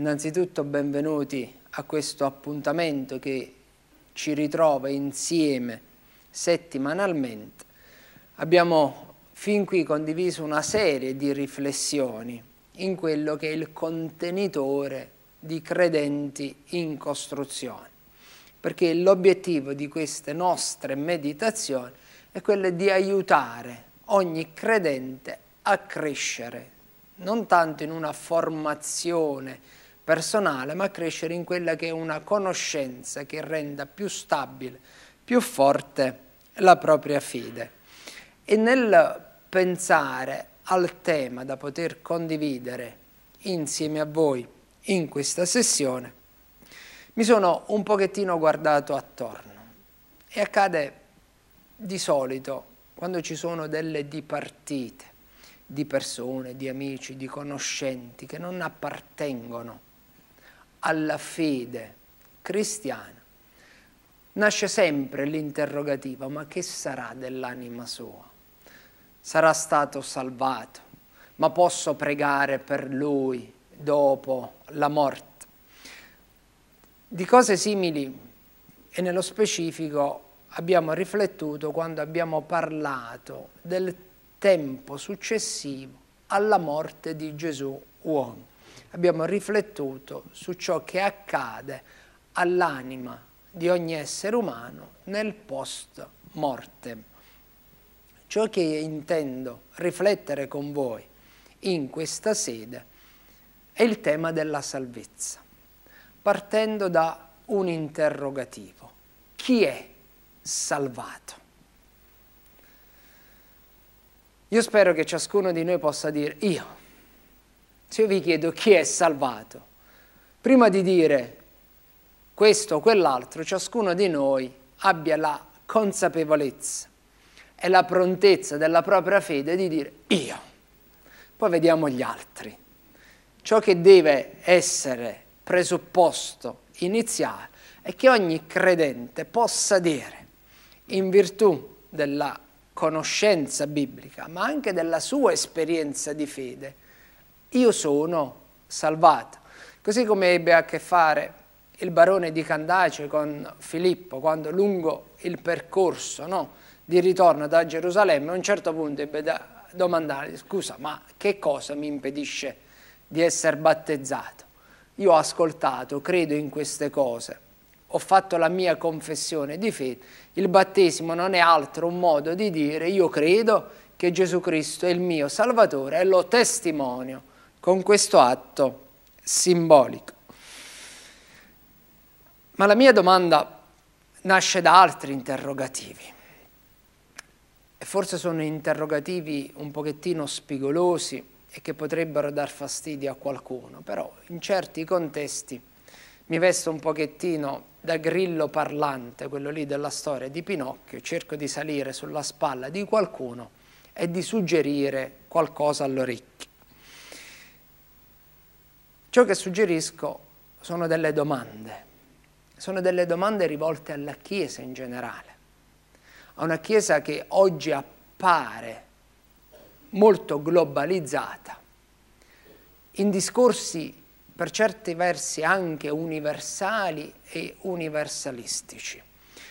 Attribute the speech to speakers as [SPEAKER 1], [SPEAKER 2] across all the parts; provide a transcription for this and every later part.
[SPEAKER 1] Innanzitutto benvenuti a questo appuntamento che ci ritrova insieme settimanalmente. Abbiamo fin qui condiviso una serie di riflessioni in quello che è il contenitore di credenti in costruzione, perché l'obiettivo di queste nostre meditazioni è quello di aiutare ogni credente a crescere, non tanto in una formazione personale, ma crescere in quella che è una conoscenza che renda più stabile, più forte la propria fede. E nel pensare al tema da poter condividere insieme a voi in questa sessione, mi sono un pochettino guardato attorno e accade di solito quando ci sono delle dipartite di persone, di amici, di conoscenti che non appartengono alla fede cristiana, nasce sempre l'interrogativo, ma che sarà dell'anima sua? Sarà stato salvato, ma posso pregare per lui dopo la morte? Di cose simili e nello specifico abbiamo riflettuto quando abbiamo parlato del tempo successivo alla morte di Gesù uomo abbiamo riflettuto su ciò che accade all'anima di ogni essere umano nel post mortem. Ciò che intendo riflettere con voi in questa sede è il tema della salvezza, partendo da un interrogativo. Chi è salvato? Io spero che ciascuno di noi possa dire io se io vi chiedo chi è salvato, prima di dire questo o quell'altro, ciascuno di noi abbia la consapevolezza e la prontezza della propria fede di dire io. Poi vediamo gli altri. Ciò che deve essere presupposto iniziale è che ogni credente possa dire, in virtù della conoscenza biblica, ma anche della sua esperienza di fede, io sono salvato. Così come ebbe a che fare il barone di Candace con Filippo, quando lungo il percorso no, di ritorno da Gerusalemme, a un certo punto ebbe da domandare, scusa, ma che cosa mi impedisce di essere battezzato? Io ho ascoltato, credo in queste cose, ho fatto la mia confessione di fede, il battesimo non è altro un modo di dire io credo che Gesù Cristo è il mio Salvatore e lo testimonio con questo atto simbolico. Ma la mia domanda nasce da altri interrogativi, e forse sono interrogativi un pochettino spigolosi e che potrebbero dar fastidio a qualcuno, però in certi contesti mi vesto un pochettino da grillo parlante, quello lì della storia di Pinocchio, cerco di salire sulla spalla di qualcuno e di suggerire qualcosa all'orecchio. Ciò che suggerisco sono delle domande, sono delle domande rivolte alla Chiesa in generale, a una Chiesa che oggi appare molto globalizzata, in discorsi per certi versi anche universali e universalistici,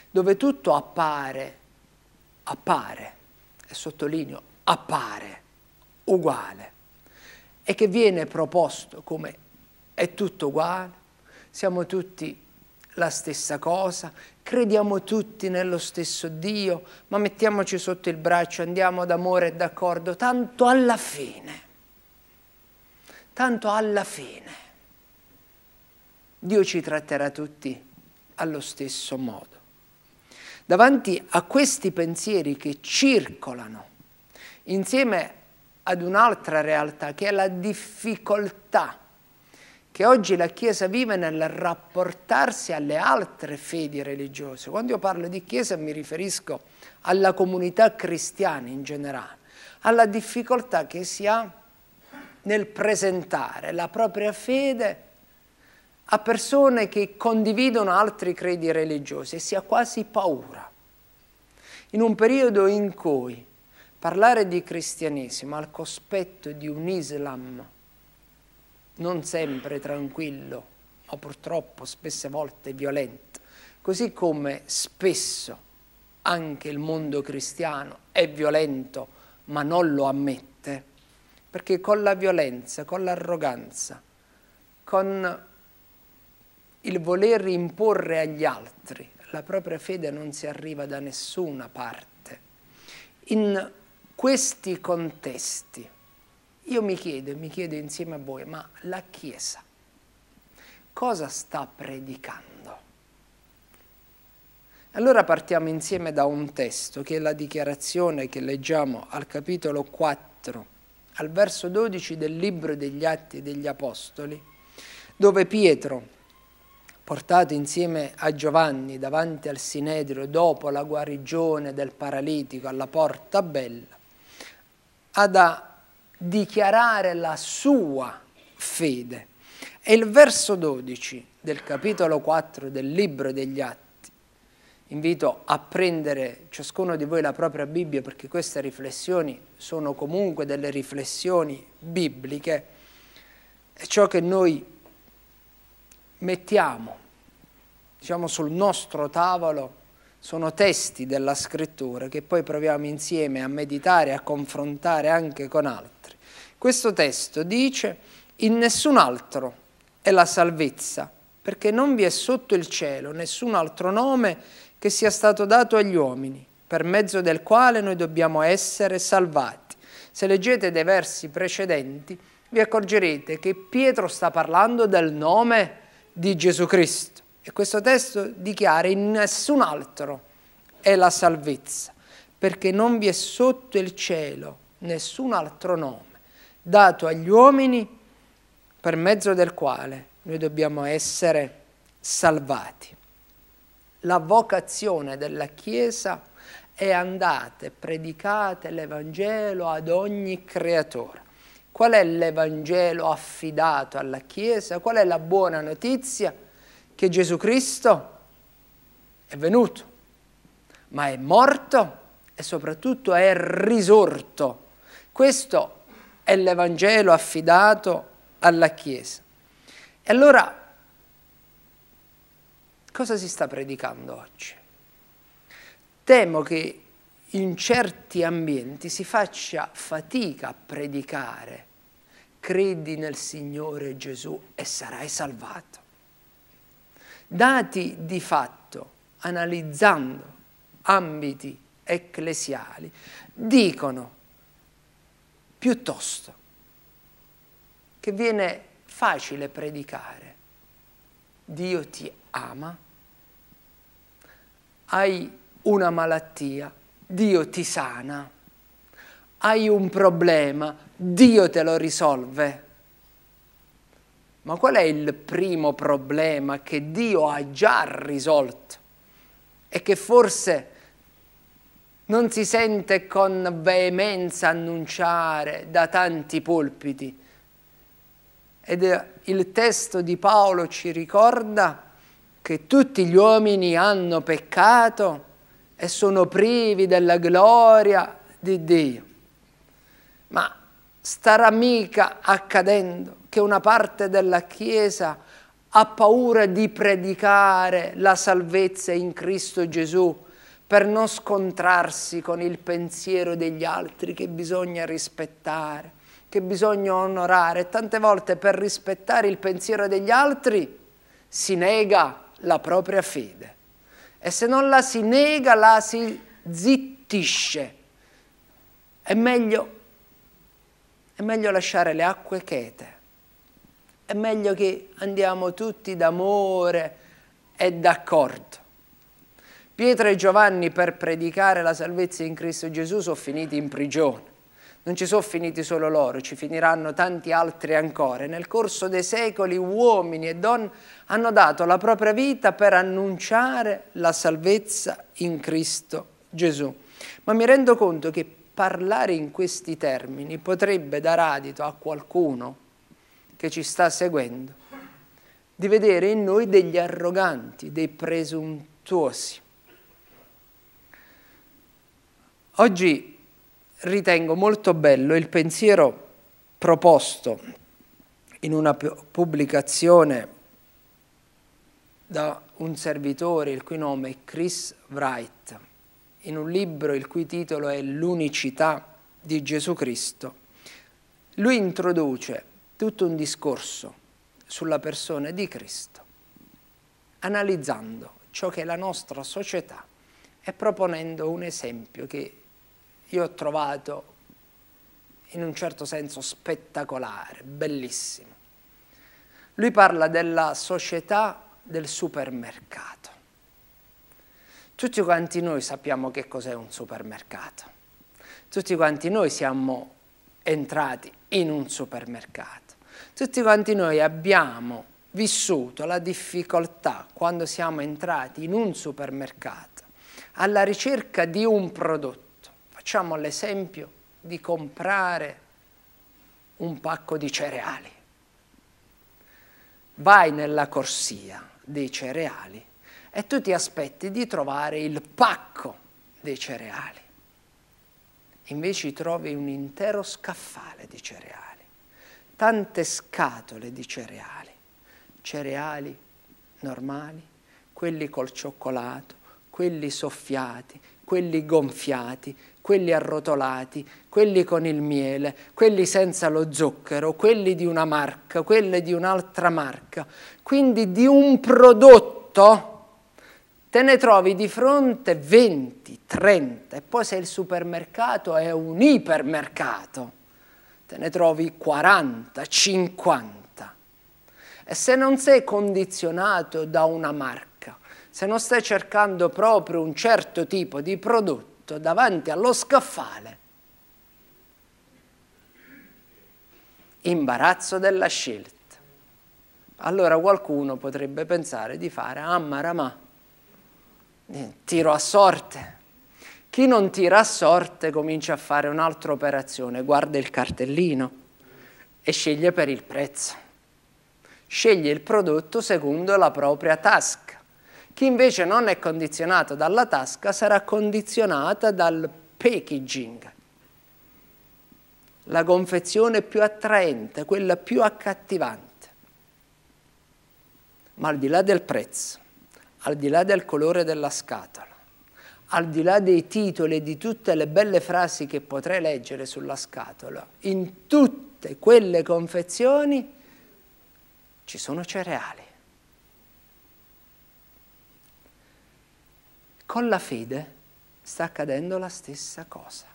[SPEAKER 1] dove tutto appare, appare, e sottolineo, appare uguale, e che viene proposto come è tutto uguale, siamo tutti la stessa cosa, crediamo tutti nello stesso Dio, ma mettiamoci sotto il braccio, andiamo d'amore e d'accordo, tanto alla fine, tanto alla fine, Dio ci tratterà tutti allo stesso modo. Davanti a questi pensieri che circolano, insieme ad un'altra realtà che è la difficoltà che oggi la Chiesa vive nel rapportarsi alle altre fedi religiose. Quando io parlo di Chiesa mi riferisco alla comunità cristiana in generale, alla difficoltà che si ha nel presentare la propria fede a persone che condividono altri credi religiosi e si ha quasi paura. In un periodo in cui parlare di cristianesimo al cospetto di un Islam non sempre tranquillo, ma purtroppo spesse volte violento, così come spesso anche il mondo cristiano è violento ma non lo ammette, perché con la violenza, con l'arroganza, con il voler imporre agli altri la propria fede non si arriva da nessuna parte. In questi contesti io mi chiedo mi chiedo insieme a voi, ma la Chiesa cosa sta predicando? Allora partiamo insieme da un testo che è la dichiarazione che leggiamo al capitolo 4, al verso 12 del libro degli Atti degli Apostoli, dove Pietro, portato insieme a Giovanni davanti al Sinedrio dopo la guarigione del paralitico alla Porta Bella, ha da dichiarare la sua fede. E il verso 12 del capitolo 4 del libro degli Atti, invito a prendere ciascuno di voi la propria Bibbia perché queste riflessioni sono comunque delle riflessioni bibliche, è ciò che noi mettiamo, diciamo, sul nostro tavolo sono testi della scrittura che poi proviamo insieme a meditare, a confrontare anche con altri. Questo testo dice in nessun altro è la salvezza, perché non vi è sotto il cielo nessun altro nome che sia stato dato agli uomini, per mezzo del quale noi dobbiamo essere salvati. Se leggete dei versi precedenti, vi accorgerete che Pietro sta parlando del nome di Gesù Cristo. E questo testo dichiara in nessun altro è la salvezza, perché non vi è sotto il cielo nessun altro nome dato agli uomini per mezzo del quale noi dobbiamo essere salvati. La vocazione della Chiesa è andate, predicate l'Evangelo ad ogni creatore. Qual è l'Evangelo affidato alla Chiesa? Qual è la buona notizia? Che Gesù Cristo è venuto, ma è morto e soprattutto è risorto. Questo è l'Evangelo affidato alla Chiesa. E allora, cosa si sta predicando oggi? Temo che in certi ambienti si faccia fatica a predicare credi nel Signore Gesù e sarai salvato. Dati di fatto, analizzando ambiti ecclesiali, dicono che piuttosto che viene facile predicare Dio ti ama, hai una malattia, Dio ti sana, hai un problema, Dio te lo risolve. Ma qual è il primo problema che Dio ha già risolto e che forse non si sente con veemenza annunciare da tanti pulpiti. Ed il testo di Paolo ci ricorda che tutti gli uomini hanno peccato e sono privi della gloria di Dio. Ma starà mica accadendo che una parte della Chiesa ha paura di predicare la salvezza in Cristo Gesù per non scontrarsi con il pensiero degli altri che bisogna rispettare, che bisogna onorare. Tante volte per rispettare il pensiero degli altri si nega la propria fede e se non la si nega la si zittisce. È meglio, è meglio lasciare le acque chete, è meglio che andiamo tutti d'amore e d'accordo. Pietro e Giovanni per predicare la salvezza in Cristo Gesù sono finiti in prigione. Non ci sono finiti solo loro, ci finiranno tanti altri ancora. Nel corso dei secoli uomini e donne hanno dato la propria vita per annunciare la salvezza in Cristo Gesù. Ma mi rendo conto che parlare in questi termini potrebbe dar adito a qualcuno che ci sta seguendo di vedere in noi degli arroganti, dei presuntuosi. Oggi ritengo molto bello il pensiero proposto in una pubblicazione da un servitore il cui nome è Chris Wright, in un libro il cui titolo è L'unicità di Gesù Cristo. Lui introduce tutto un discorso sulla persona di Cristo, analizzando ciò che è la nostra società e proponendo un esempio che io ho trovato in un certo senso spettacolare, bellissimo. Lui parla della società del supermercato. Tutti quanti noi sappiamo che cos'è un supermercato. Tutti quanti noi siamo entrati in un supermercato. Tutti quanti noi abbiamo vissuto la difficoltà quando siamo entrati in un supermercato alla ricerca di un prodotto facciamo l'esempio di comprare un pacco di cereali. Vai nella corsia dei cereali e tu ti aspetti di trovare il pacco dei cereali. Invece trovi un intero scaffale di cereali, tante scatole di cereali, cereali normali, quelli col cioccolato, quelli soffiati, quelli gonfiati, quelli arrotolati, quelli con il miele, quelli senza lo zucchero, quelli di una marca, quelli di un'altra marca. Quindi di un prodotto te ne trovi di fronte 20, 30 e poi se il supermercato è un ipermercato, te ne trovi 40, 50. E se non sei condizionato da una marca, se non stai cercando proprio un certo tipo di prodotto, letto, davanti allo scaffale. Imbarazzo della scelta. Allora qualcuno potrebbe pensare di fare ammaramà, ah, eh, tiro a sorte. Chi non tira a sorte comincia a fare un'altra operazione, guarda il cartellino e sceglie per il prezzo. Sceglie il prodotto secondo la propria tasca chi invece non è condizionato dalla tasca sarà condizionata dal packaging, la confezione più attraente, quella più accattivante. Ma al di là del prezzo, al di là del colore della scatola, al di là dei titoli e di tutte le belle frasi che potrei leggere sulla scatola, in tutte quelle confezioni ci sono cereali. Con la fede sta accadendo la stessa cosa.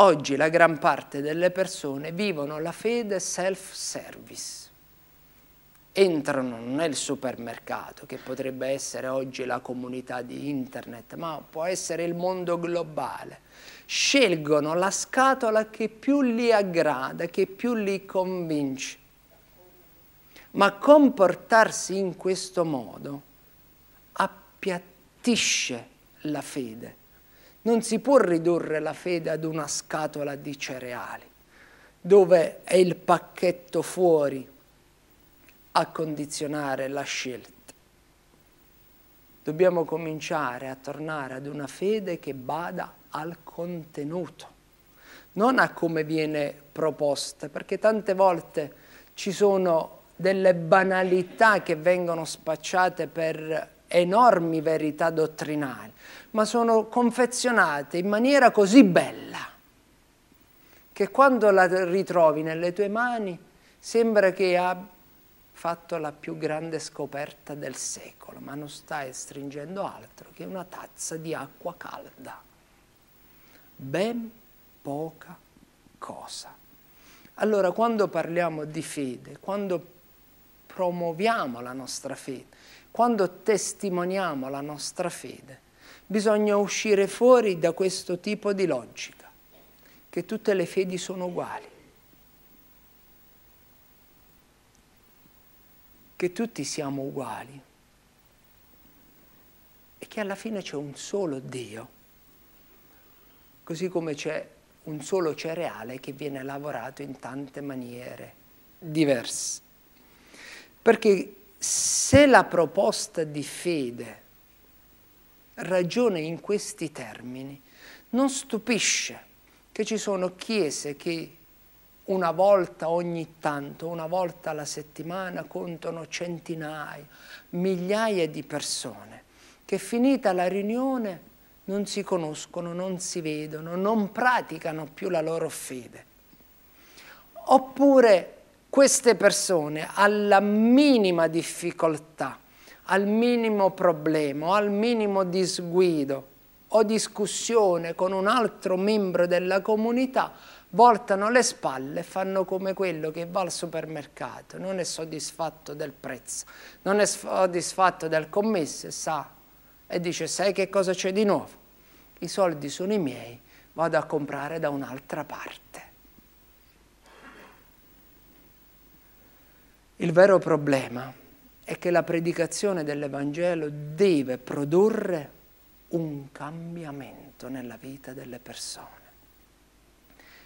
[SPEAKER 1] Oggi la gran parte delle persone vivono la fede self-service. Entrano nel supermercato, che potrebbe essere oggi la comunità di internet, ma può essere il mondo globale. Scelgono la scatola che più li aggrada, che più li convince. Ma comportarsi in questo modo appiattisce attisce la fede. Non si può ridurre la fede ad una scatola di cereali, dove è il pacchetto fuori a condizionare la scelta. Dobbiamo cominciare a tornare ad una fede che bada al contenuto, non a come viene proposta, perché tante volte ci sono delle banalità che vengono spacciate per enormi verità dottrinali, ma sono confezionate in maniera così bella che quando la ritrovi nelle tue mani sembra che abbia fatto la più grande scoperta del secolo, ma non stai stringendo altro che una tazza di acqua calda. Ben poca cosa. Allora, quando parliamo di fede, quando promuoviamo la nostra fede, quando testimoniamo la nostra fede, bisogna uscire fuori da questo tipo di logica, che tutte le fedi sono uguali, che tutti siamo uguali e che alla fine c'è un solo Dio, così come c'è un solo cereale che viene lavorato in tante maniere diverse. Perché se la proposta di fede ragiona in questi termini, non stupisce che ci sono chiese che una volta ogni tanto, una volta alla settimana, contano centinaia, migliaia di persone che finita la riunione non si conoscono, non si vedono, non praticano più la loro fede. Oppure queste persone alla minima difficoltà, al minimo problema, al minimo disguido o discussione con un altro membro della comunità, voltano le spalle e fanno come quello che va al supermercato, non è soddisfatto del prezzo, non è soddisfatto del commesso e sa e dice sai che cosa c'è di nuovo? I soldi sono i miei, vado a comprare da un'altra parte. Il vero problema è che la predicazione dell'Evangelo deve produrre un cambiamento nella vita delle persone.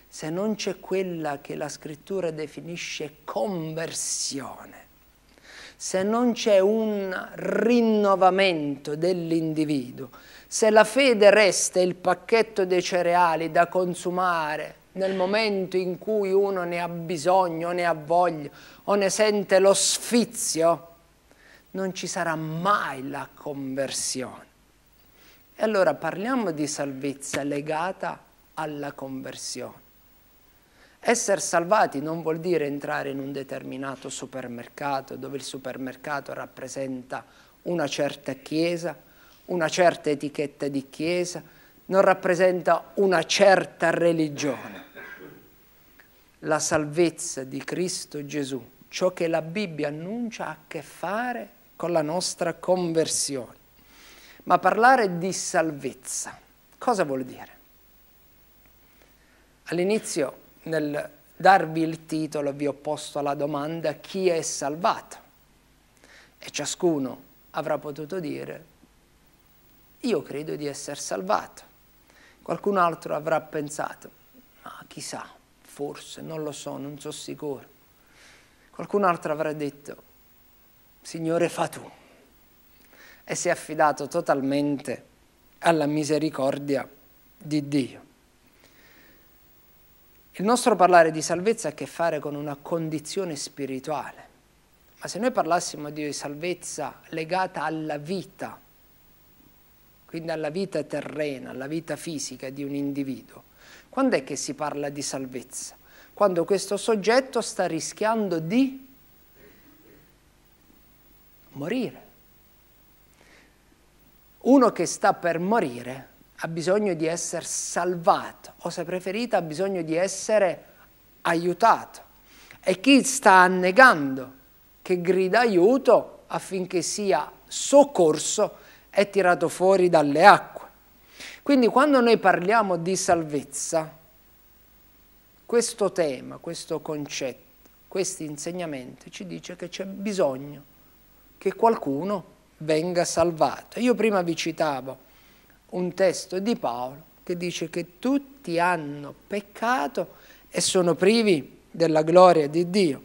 [SPEAKER 1] Se non c'è quella che la scrittura definisce conversione, se non c'è un rinnovamento dell'individuo, se la fede resta il pacchetto dei cereali da consumare nel momento in cui uno ne ha bisogno, ne ha voglia o ne sente lo sfizio, non ci sarà mai la conversione. E allora parliamo di salvezza legata alla conversione. Essere salvati non vuol dire entrare in un determinato supermercato dove il supermercato rappresenta una certa chiesa, una certa etichetta di chiesa, non rappresenta una certa religione. La salvezza di Cristo Gesù, ciò che la Bibbia annuncia ha a che fare con la nostra conversione. Ma parlare di salvezza, cosa vuol dire? All'inizio, nel darvi il titolo, vi ho posto la domanda chi è salvato? E ciascuno avrà potuto dire, io credo di essere salvato Qualcun altro avrà pensato, ma chissà, forse, non lo so, non sono sicuro. Qualcun altro avrà detto, Signore fa tu. E si è affidato totalmente alla misericordia di Dio. Il nostro parlare di salvezza ha a che fare con una condizione spirituale, ma se noi parlassimo di salvezza legata alla vita, quindi alla vita terrena, alla vita fisica di un individuo, quando è che si parla di salvezza? Quando questo soggetto sta rischiando di morire. Uno che sta per morire ha bisogno di essere salvato, o se preferite ha bisogno di essere aiutato. E chi sta annegando, che grida aiuto affinché sia soccorso è tirato fuori dalle acque. Quindi quando noi parliamo di salvezza, questo tema, questo concetto, questi insegnamenti ci dice che c'è bisogno che qualcuno venga salvato. Io prima vi citavo un testo di Paolo che dice che tutti hanno peccato e sono privi della gloria di Dio.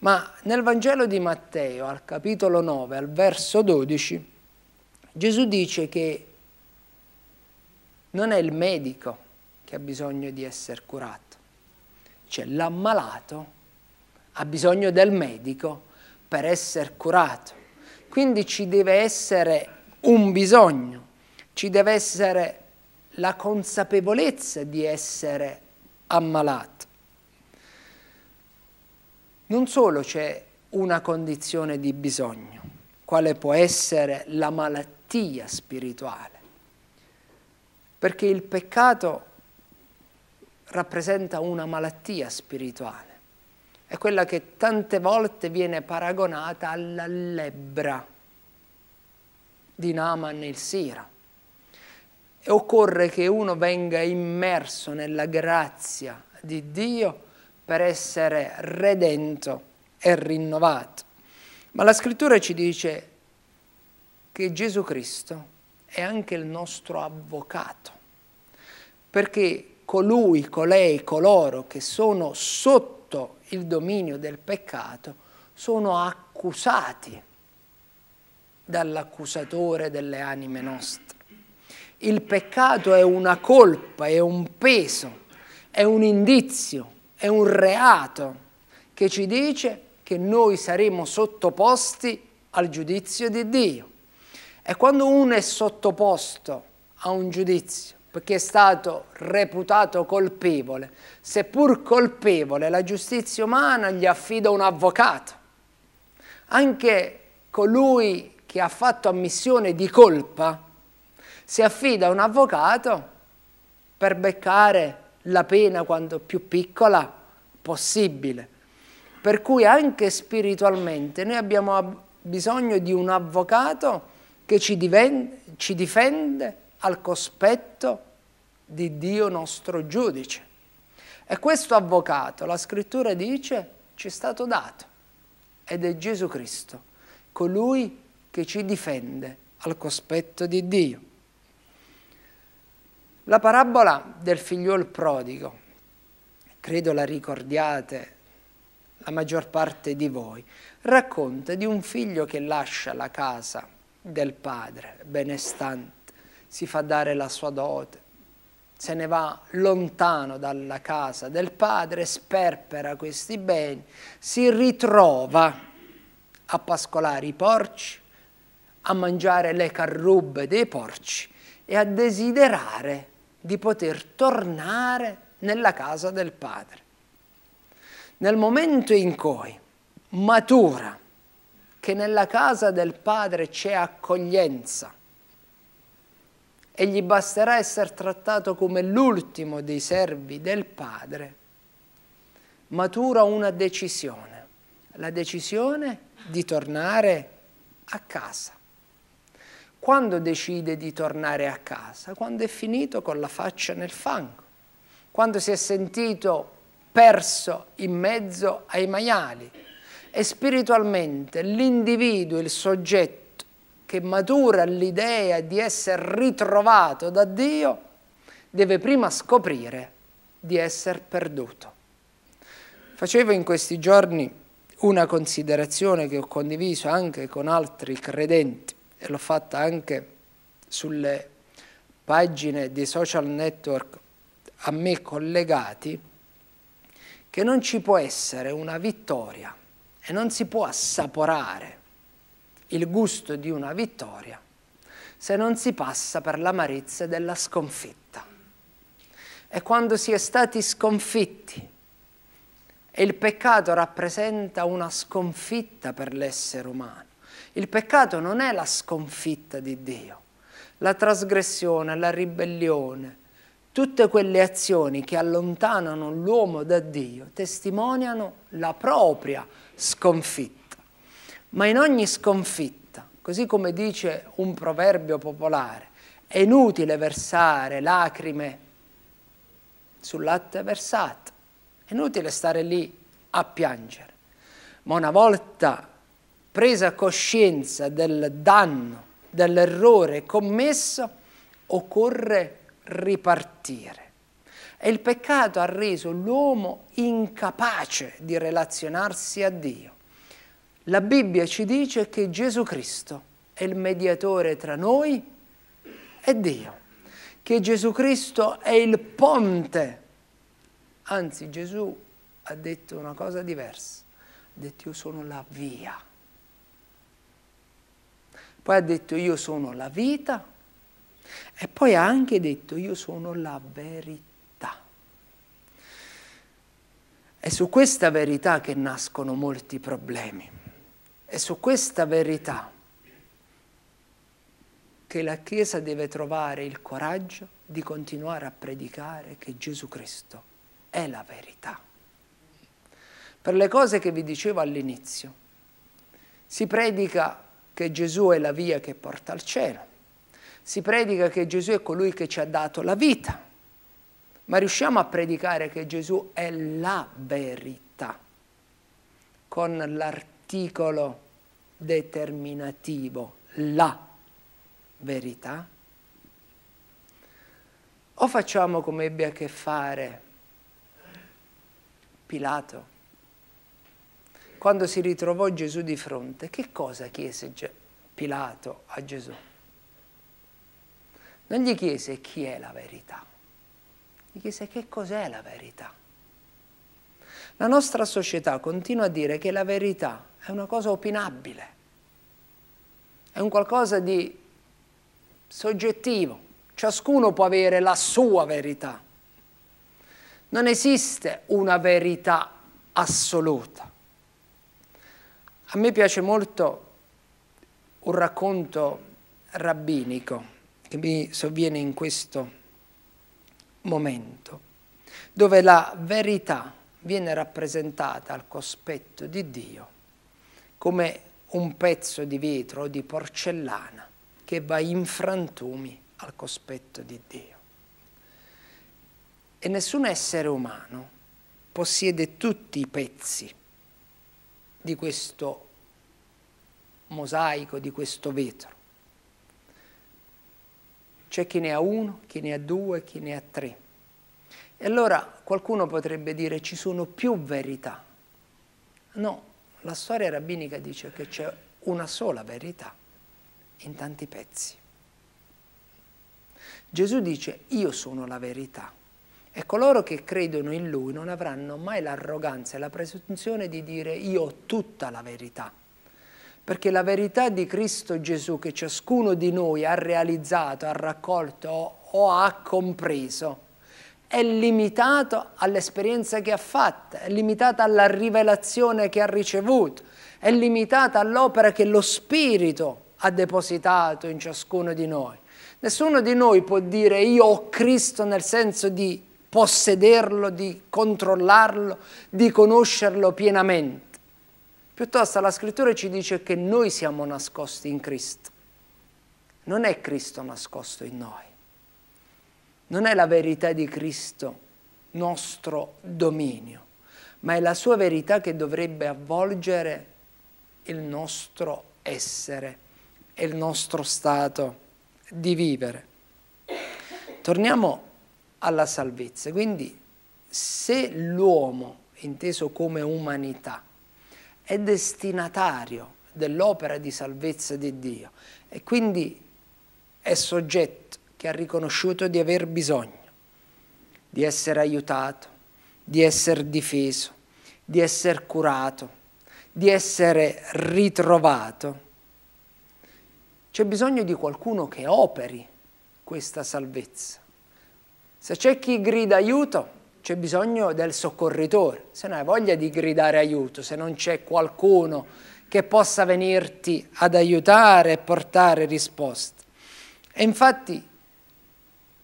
[SPEAKER 1] Ma nel Vangelo di Matteo, al capitolo 9, al verso 12, Gesù dice che non è il medico che ha bisogno di essere curato, cioè l'ammalato ha bisogno del medico per essere curato. Quindi ci deve essere un bisogno, ci deve essere la consapevolezza di essere ammalato. Non solo c'è una condizione di bisogno, quale può essere la malattia, malattia spirituale, perché il peccato rappresenta una malattia spirituale, è quella che tante volte viene paragonata alla lebbra di Naaman il Sira. E occorre che uno venga immerso nella grazia di Dio per essere redento e rinnovato. Ma la scrittura ci dice che Gesù Cristo è anche il nostro avvocato, perché colui, colei, coloro che sono sotto il dominio del peccato sono accusati dall'accusatore delle anime nostre. Il peccato è una colpa, è un peso, è un indizio, è un reato che ci dice che noi saremo sottoposti al giudizio di Dio. E quando uno è sottoposto a un giudizio perché è stato reputato colpevole, seppur colpevole, la giustizia umana gli affida un avvocato. Anche colui che ha fatto ammissione di colpa si affida a un avvocato per beccare la pena quanto più piccola possibile. Per cui anche spiritualmente noi abbiamo bisogno di un avvocato che ci, divende, ci difende al cospetto di Dio nostro giudice. E questo avvocato, la scrittura dice, ci è stato dato ed è Gesù Cristo, colui che ci difende al cospetto di Dio. La parabola del figliol prodigo, credo la ricordiate la maggior parte di voi, racconta di un figlio che lascia la casa del padre, benestante, si fa dare la sua dote, se ne va lontano dalla casa del padre, sperpera questi beni, si ritrova a pascolare i porci, a mangiare le carrubbe dei porci e a desiderare di poter tornare nella casa del padre. Nel momento in cui matura che nella casa del Padre c'è accoglienza e gli basterà essere trattato come l'ultimo dei servi del Padre, matura una decisione, la decisione di tornare a casa. Quando decide di tornare a casa? Quando è finito con la faccia nel fango, quando si è sentito perso in mezzo ai maiali, e spiritualmente l'individuo, il soggetto che matura l'idea di essere ritrovato da Dio, deve prima scoprire di essere perduto. Facevo in questi giorni una considerazione che ho condiviso anche con altri credenti e l'ho fatta anche sulle pagine di social network a me collegati, che non ci può essere una vittoria e non si può assaporare il gusto di una vittoria se non si passa per l'amarezza della sconfitta. E quando si è stati sconfitti, e il peccato rappresenta una sconfitta per l'essere umano, il peccato non è la sconfitta di Dio, la trasgressione, la ribellione, tutte quelle azioni che allontanano l'uomo da Dio testimoniano la propria sconfitta sconfitta. Ma in ogni sconfitta, così come dice un proverbio popolare, è inutile versare lacrime sul latte versato, è inutile stare lì a piangere. Ma una volta presa coscienza del danno, dell'errore commesso, occorre ripartire. E il peccato ha reso l'uomo incapace di relazionarsi a Dio. La Bibbia ci dice che Gesù Cristo è il mediatore tra noi e Dio, che Gesù Cristo è il ponte. Anzi, Gesù ha detto una cosa diversa. Ha detto io sono la via. Poi ha detto io sono la vita e poi ha anche detto io sono la verità. È su questa verità che nascono molti problemi. È su questa verità che la Chiesa deve trovare il coraggio di continuare a predicare che Gesù Cristo è la verità. Per le cose che vi dicevo all'inizio, si predica che Gesù è la via che porta al cielo, si predica che Gesù è colui che ci ha dato la vita, ma riusciamo a predicare che Gesù è la verità, con l'articolo determinativo, la verità? O facciamo come ebbe a che fare Pilato? Quando si ritrovò Gesù di fronte, che cosa chiese Pilato a Gesù? Non gli chiese chi è la verità mi chiese che cos'è la verità. La nostra società continua a dire che la verità è una cosa opinabile, è un qualcosa di soggettivo, ciascuno può avere la sua verità. Non esiste una verità assoluta. A me piace molto un racconto rabbinico che mi sovviene in questo momento dove la verità viene rappresentata al cospetto di Dio come un pezzo di vetro o di porcellana che va in frantumi al cospetto di Dio. E nessun essere umano possiede tutti i pezzi di questo mosaico, di questo vetro. C'è cioè, chi ne ha uno, chi ne ha due, chi ne ha tre. E allora qualcuno potrebbe dire ci sono più verità. No, la storia rabbinica dice che c'è una sola verità in tanti pezzi. Gesù dice io sono la verità e coloro che credono in lui non avranno mai l'arroganza e la presunzione di dire io ho tutta la verità perché la verità di Cristo Gesù che ciascuno di noi ha realizzato, ha raccolto o ha compreso, è limitata all'esperienza che ha fatta, è limitata alla rivelazione che ha ricevuto, è limitata all'opera che lo Spirito ha depositato in ciascuno di noi. Nessuno di noi può dire io ho Cristo nel senso di possederlo, di controllarlo, di conoscerlo pienamente. Piuttosto la scrittura ci dice che noi siamo nascosti in Cristo. Non è Cristo nascosto in noi. Non è la verità di Cristo nostro dominio, ma è la sua verità che dovrebbe avvolgere il nostro essere e il nostro stato di vivere. Torniamo alla salvezza. Quindi se l'uomo, inteso come umanità, è destinatario dell'opera di salvezza di Dio e quindi è soggetto che ha riconosciuto di aver bisogno di essere aiutato, di essere difeso, di essere curato, di essere ritrovato. C'è bisogno di qualcuno che operi questa salvezza. Se c'è chi grida aiuto, c'è bisogno del soccorritore, se non hai voglia di gridare aiuto, se non c'è qualcuno che possa venirti ad aiutare e portare risposte. E infatti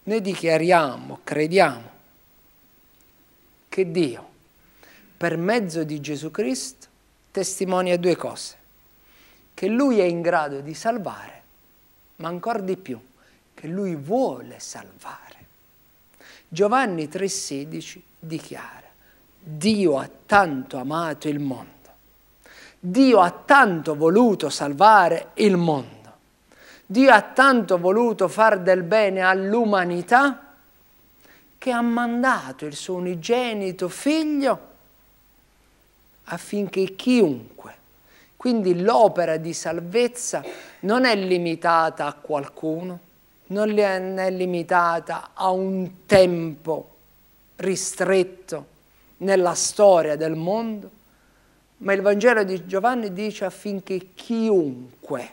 [SPEAKER 1] noi dichiariamo, crediamo che Dio, per mezzo di Gesù Cristo, testimonia due cose. Che Lui è in grado di salvare, ma ancora di più, che Lui vuole salvare. Giovanni 3,16 dichiara, Dio ha tanto amato il mondo, Dio ha tanto voluto salvare il mondo, Dio ha tanto voluto far del bene all'umanità che ha mandato il suo unigenito figlio affinché chiunque, quindi l'opera di salvezza non è limitata a qualcuno, non è limitata a un tempo ristretto nella storia del mondo, ma il Vangelo di Giovanni dice affinché chiunque,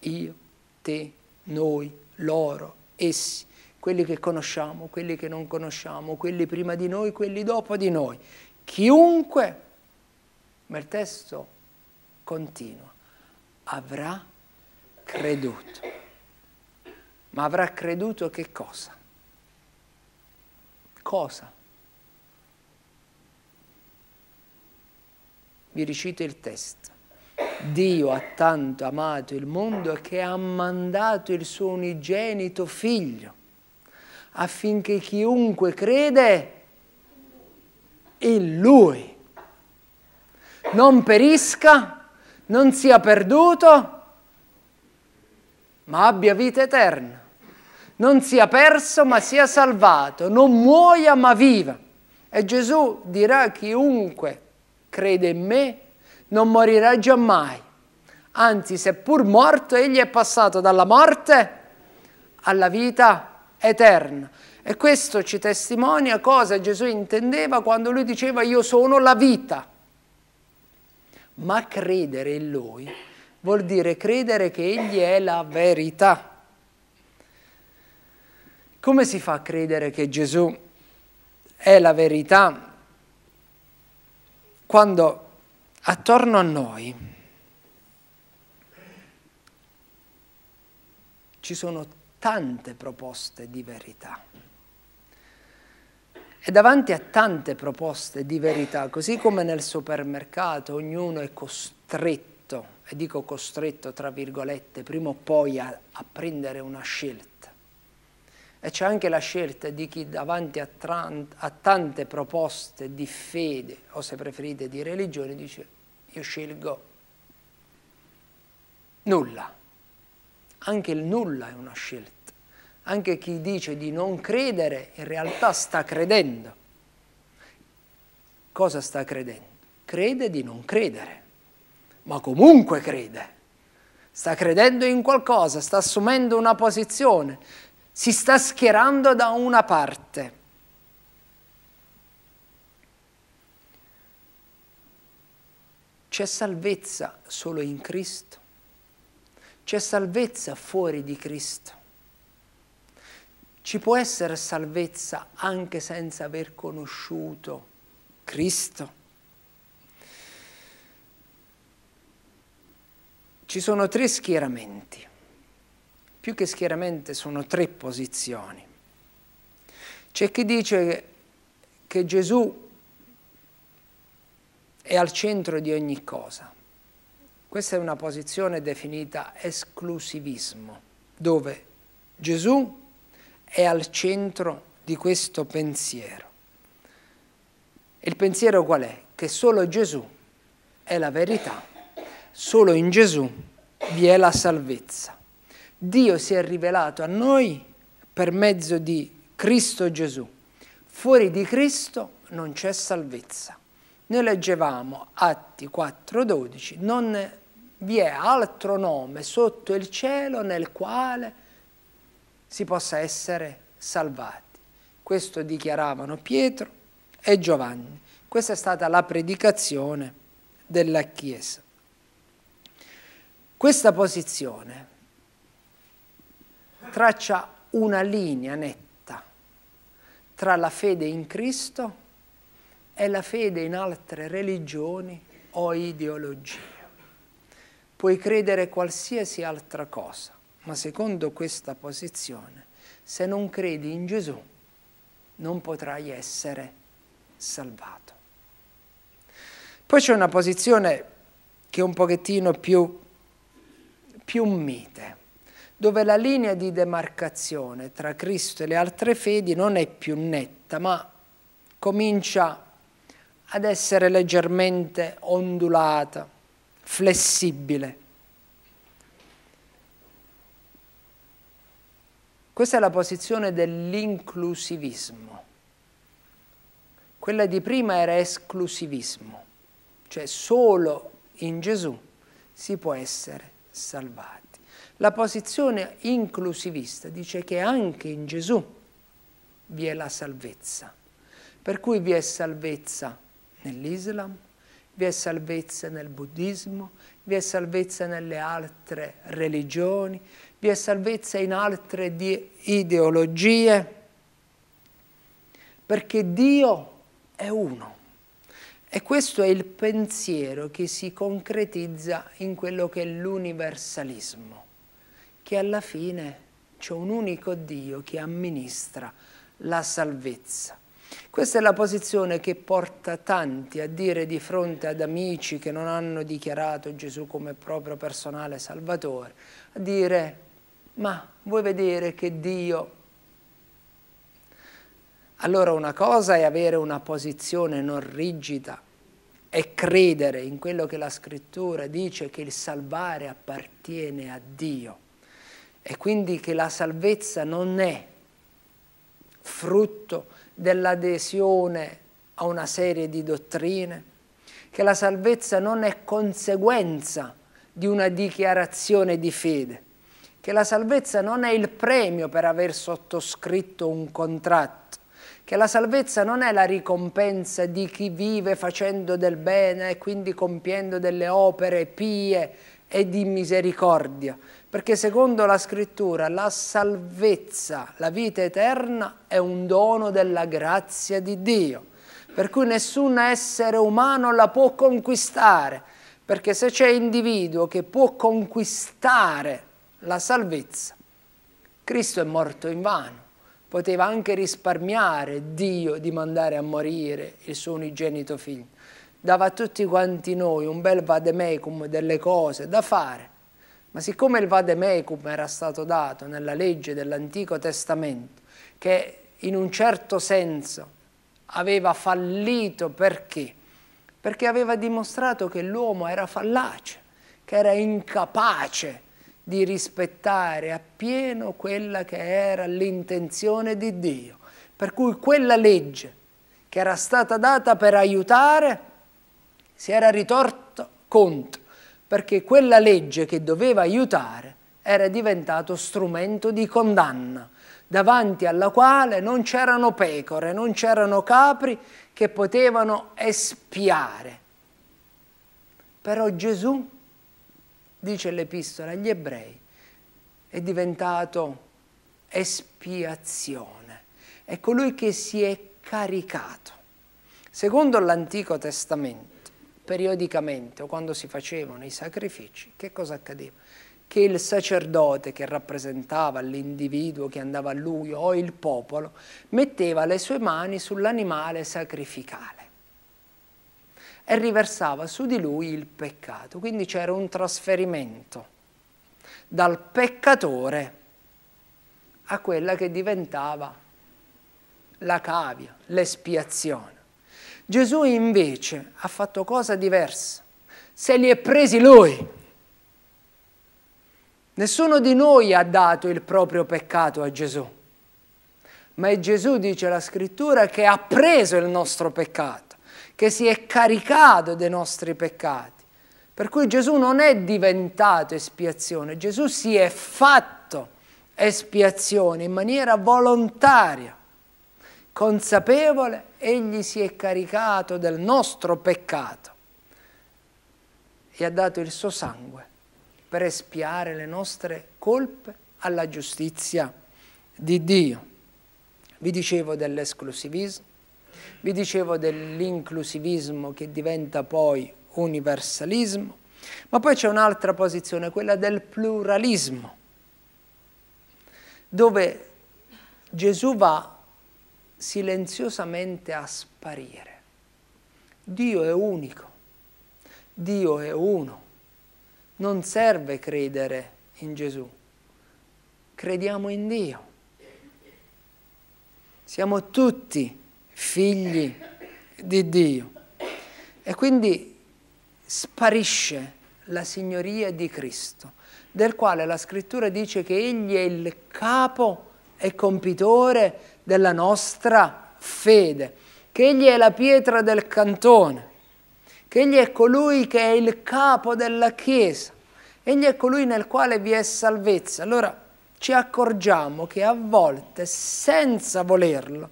[SPEAKER 1] io, te, noi, loro, essi, quelli che conosciamo, quelli che non conosciamo, quelli prima di noi, quelli dopo di noi, chiunque, ma il testo continua, avrà creduto. Ma avrà creduto che cosa? Cosa? Vi ricito il testo. Dio ha tanto amato il mondo che ha mandato il suo unigenito figlio affinché chiunque crede in lui non perisca, non sia perduto, ma abbia vita eterna. Non sia perso, ma sia salvato. Non muoia, ma viva. E Gesù dirà chiunque crede in me non morirà giammai. Anzi, seppur morto, egli è passato dalla morte alla vita eterna. E questo ci testimonia cosa Gesù intendeva quando lui diceva io sono la vita. Ma credere in lui vuol dire credere che Egli è la verità. Come si fa a credere che Gesù è la verità quando attorno a noi ci sono tante proposte di verità? E davanti a tante proposte di verità, così come nel supermercato ognuno è costretto costretto, e dico costretto tra virgolette, prima o poi a, a prendere una scelta. E c'è anche la scelta di chi davanti a, a tante proposte di fede, o se preferite di religione, dice io scelgo nulla. Anche il nulla è una scelta. Anche chi dice di non credere, in realtà sta credendo. Cosa sta credendo? Crede di non credere ma comunque crede. Sta credendo in qualcosa, sta assumendo una posizione, si sta schierando da una parte. C'è salvezza solo in Cristo. C'è salvezza fuori di Cristo. Ci può essere salvezza anche senza aver conosciuto Cristo. Ci sono tre schieramenti, più che schieramenti sono tre posizioni. C'è chi dice che Gesù è al centro di ogni cosa. Questa è una posizione definita esclusivismo, dove Gesù è al centro di questo pensiero. Il pensiero qual è? Che solo Gesù è la verità Solo in Gesù vi è la salvezza. Dio si è rivelato a noi per mezzo di Cristo Gesù. Fuori di Cristo non c'è salvezza. Noi leggevamo Atti 4:12, non vi è altro nome sotto il cielo nel quale si possa essere salvati. Questo dichiaravano Pietro e Giovanni. Questa è stata la predicazione della Chiesa. Questa posizione traccia una linea netta tra la fede in Cristo e la fede in altre religioni o ideologie. Puoi credere qualsiasi altra cosa, ma secondo questa posizione, se non credi in Gesù, non potrai essere salvato. Poi c'è una posizione che è un pochettino più più mite, dove la linea di demarcazione tra Cristo e le altre fedi non è più netta, ma comincia ad essere leggermente ondulata, flessibile. Questa è la posizione dell'inclusivismo. Quella di prima era esclusivismo, cioè solo in Gesù si può essere salvati. La posizione inclusivista dice che anche in Gesù vi è la salvezza, per cui vi è salvezza nell'Islam, vi è salvezza nel buddismo, vi è salvezza nelle altre religioni, vi è salvezza in altre ideologie, perché Dio è uno. E questo è il pensiero che si concretizza in quello che è l'universalismo, che alla fine c'è un unico Dio che amministra la salvezza. Questa è la posizione che porta tanti a dire di fronte ad amici che non hanno dichiarato Gesù come proprio personale salvatore, a dire ma vuoi vedere che Dio allora una cosa è avere una posizione non rigida e credere in quello che la scrittura dice che il salvare appartiene a Dio e quindi che la salvezza non è frutto dell'adesione a una serie di dottrine, che la salvezza non è conseguenza di una dichiarazione di fede, che la salvezza non è il premio per aver sottoscritto un contratto, che la salvezza non è la ricompensa di chi vive facendo del bene e quindi compiendo delle opere pie e di misericordia, perché secondo la scrittura la salvezza, la vita eterna è un dono della grazia di Dio, per cui nessun essere umano la può conquistare, perché se c'è individuo che può conquistare la salvezza, Cristo è morto in vano poteva anche risparmiare Dio di mandare a morire il suo unigenito figlio. Dava a tutti quanti noi un bel vademecum delle cose da fare, ma siccome il vademecum era stato dato nella legge dell'Antico Testamento, che in un certo senso aveva fallito perché? Perché aveva dimostrato che l'uomo era fallace, che era incapace di di rispettare appieno quella che era l'intenzione di Dio. Per cui quella legge che era stata data per aiutare si era ritorta contro, perché quella legge che doveva aiutare era diventato strumento di condanna, davanti alla quale non c'erano pecore, non c'erano capri che potevano espiare. Però Gesù dice l'Epistola agli ebrei, è diventato espiazione, è colui che si è caricato. Secondo l'Antico Testamento, periodicamente, o quando si facevano i sacrifici, che cosa accadeva? Che il sacerdote che rappresentava l'individuo che andava a lui o il popolo metteva le sue mani sull'animale sacrificale e riversava su di lui il peccato. Quindi c'era un trasferimento dal peccatore a quella che diventava la cavia, l'espiazione. Gesù invece ha fatto cosa diversa, se li è presi lui. Nessuno di noi ha dato il proprio peccato a Gesù, ma è Gesù, dice la scrittura, che ha preso il nostro peccato che si è caricato dei nostri peccati. Per cui Gesù non è diventato espiazione, Gesù si è fatto espiazione in maniera volontaria, consapevole, egli si è caricato del nostro peccato e ha dato il suo sangue per espiare le nostre colpe alla giustizia di Dio. Vi dicevo dell'esclusivismo, vi dicevo dell'inclusivismo che diventa poi universalismo, ma poi c'è un'altra posizione, quella del pluralismo, dove Gesù va silenziosamente a sparire. Dio è unico, Dio è uno. Non serve credere in Gesù, crediamo in Dio. Siamo tutti figli di Dio. E quindi sparisce la signoria di Cristo, del quale la scrittura dice che Egli è il capo e compitore della nostra fede, che Egli è la pietra del cantone, che Egli è colui che è il capo della Chiesa, Egli è colui nel quale vi è salvezza. Allora ci accorgiamo che a volte, senza volerlo,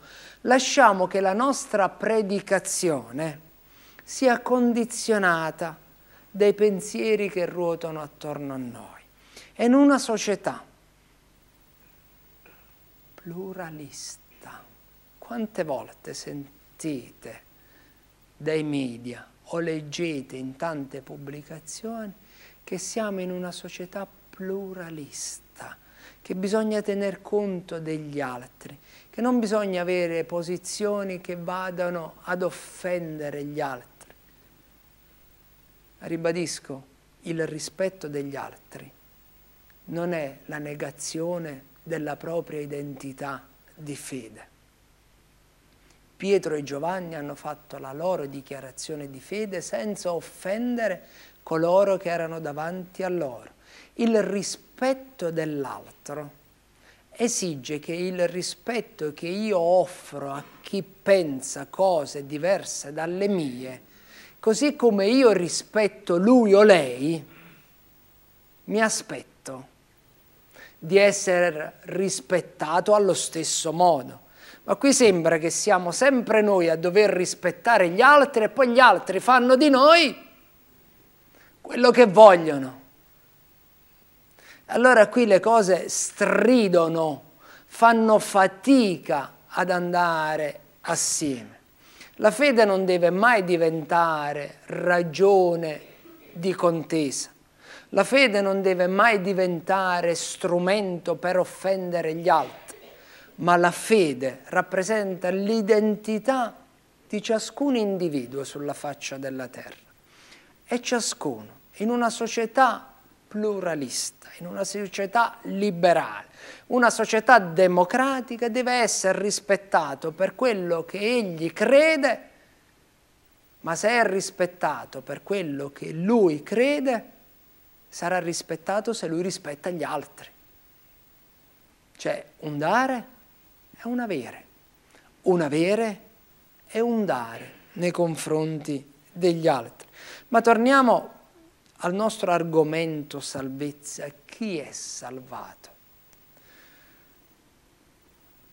[SPEAKER 1] lasciamo che la nostra predicazione sia condizionata dai pensieri che ruotano attorno a noi. E in una società pluralista, quante volte sentite dai media o leggete in tante pubblicazioni che siamo in una società pluralista, che bisogna tener conto degli altri, che non bisogna avere posizioni che vadano ad offendere gli altri. Ribadisco, il rispetto degli altri non è la negazione della propria identità di fede. Pietro e Giovanni hanno fatto la loro dichiarazione di fede senza offendere coloro che erano davanti a loro. Il rispetto dell'altro esige che il rispetto che io offro a chi pensa cose diverse dalle mie, così come io rispetto lui o lei, mi aspetto di essere rispettato allo stesso modo. Ma qui sembra che siamo sempre noi a dover rispettare gli altri e poi gli altri fanno di noi quello che vogliono. Allora qui le cose stridono, fanno fatica ad andare assieme. La fede non deve mai diventare ragione di contesa. La fede non deve mai diventare strumento per offendere gli altri, ma la fede rappresenta l'identità di ciascun individuo sulla faccia della terra. E ciascuno, in una società pluralista, in una società liberale. Una società democratica deve essere rispettato per quello che egli crede, ma se è rispettato per quello che lui crede, sarà rispettato se lui rispetta gli altri. Cioè un dare è un avere, un avere è un dare nei confronti degli altri. Ma torniamo al nostro argomento salvezza, chi è salvato?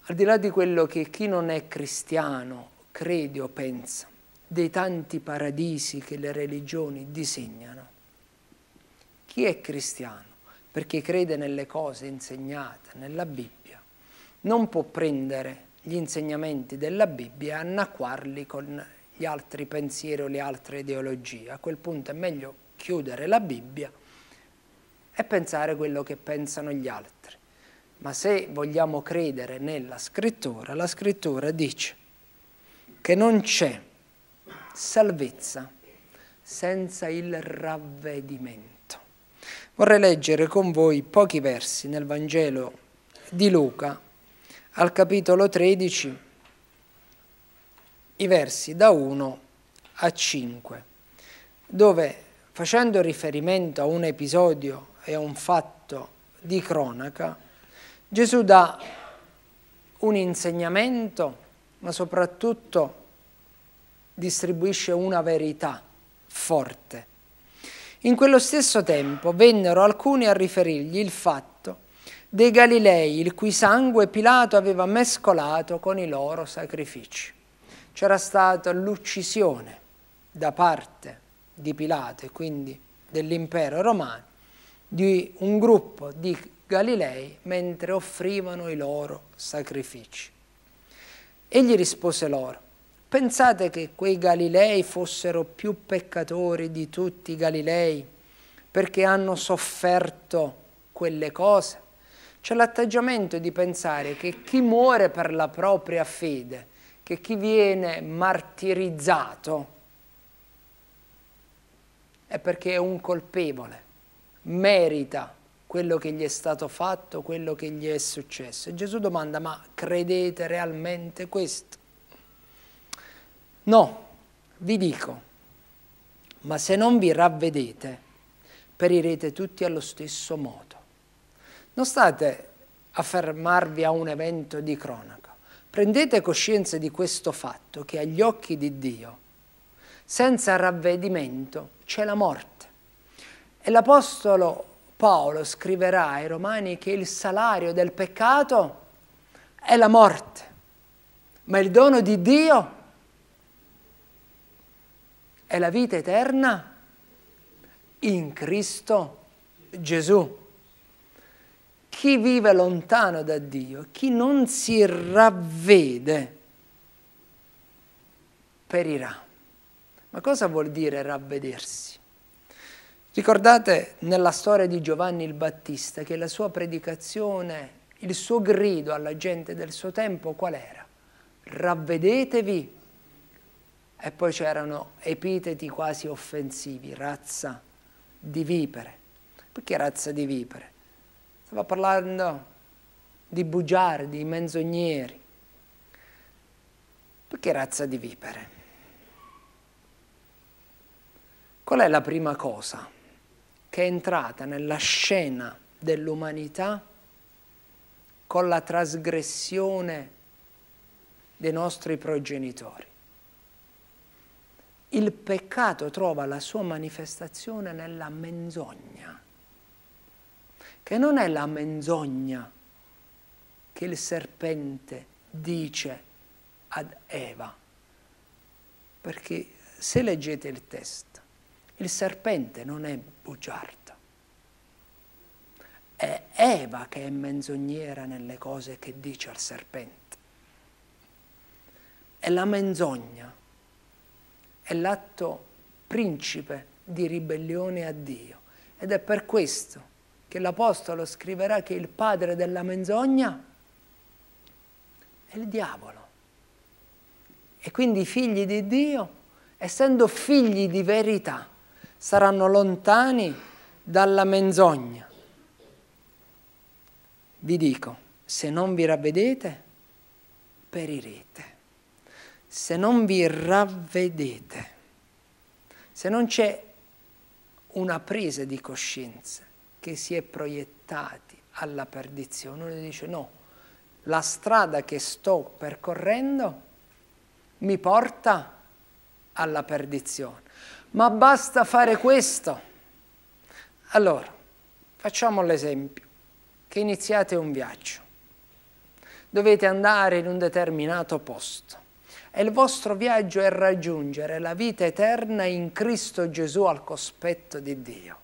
[SPEAKER 1] Al di là di quello che chi non è cristiano crede o pensa, dei tanti paradisi che le religioni disegnano, chi è cristiano perché crede nelle cose insegnate nella Bibbia non può prendere gli insegnamenti della Bibbia e annacquarli con gli altri pensieri o le altre ideologie. A quel punto è meglio chiudere la Bibbia e pensare quello che pensano gli altri. Ma se vogliamo credere nella scrittura, la scrittura dice che non c'è salvezza senza il ravvedimento. Vorrei leggere con voi pochi versi nel Vangelo di Luca, al capitolo 13, i versi da 1 a 5, dove facendo riferimento a un episodio e a un fatto di cronaca, Gesù dà un insegnamento, ma soprattutto distribuisce una verità forte. In quello stesso tempo vennero alcuni a riferirgli il fatto dei Galilei, il cui sangue Pilato aveva mescolato con i loro sacrifici. C'era stata l'uccisione da parte di Pilato e quindi dell'impero romano, di un gruppo di Galilei mentre offrivano i loro sacrifici. Egli rispose loro, pensate che quei Galilei fossero più peccatori di tutti i Galilei perché hanno sofferto quelle cose? C'è l'atteggiamento di pensare che chi muore per la propria fede, che chi viene martirizzato, è perché è un colpevole, merita quello che gli è stato fatto, quello che gli è successo. E Gesù domanda, ma credete realmente questo? No, vi dico, ma se non vi ravvedete, perirete tutti allo stesso modo. Non state a fermarvi a un evento di cronaca. Prendete coscienza di questo fatto che agli occhi di Dio senza ravvedimento c'è la morte. E l'Apostolo Paolo scriverà ai Romani che il salario del peccato è la morte, ma il dono di Dio è la vita eterna in Cristo Gesù. Chi vive lontano da Dio, chi non si ravvede, perirà. Ma cosa vuol dire ravvedersi? Ricordate nella storia di Giovanni il Battista che la sua predicazione, il suo grido alla gente del suo tempo qual era? Ravvedetevi. E poi c'erano epiteti quasi offensivi, razza di vipere. Perché razza di vipere? Stava parlando di bugiardi, di menzogneri. Perché razza di vipere? Qual è la prima cosa che è entrata nella scena dell'umanità con la trasgressione dei nostri progenitori? Il peccato trova la sua manifestazione nella menzogna, che non è la menzogna che il serpente dice ad Eva, perché se leggete il testo, il serpente non è bugiardo. È Eva che è menzognera nelle cose che dice al serpente. È la menzogna, è l'atto principe di ribellione a Dio. Ed è per questo che l'Apostolo scriverà che il padre della menzogna è il diavolo. E quindi i figli di Dio, essendo figli di verità, saranno lontani dalla menzogna. Vi dico, se non vi ravvedete, perirete. Se non vi ravvedete, se non c'è una presa di coscienza che si è proiettati alla perdizione, uno dice no, la strada che sto percorrendo mi porta alla perdizione ma basta fare questo. Allora, facciamo l'esempio, che iniziate un viaggio, dovete andare in un determinato posto e il vostro viaggio è raggiungere la vita eterna in Cristo Gesù al cospetto di Dio.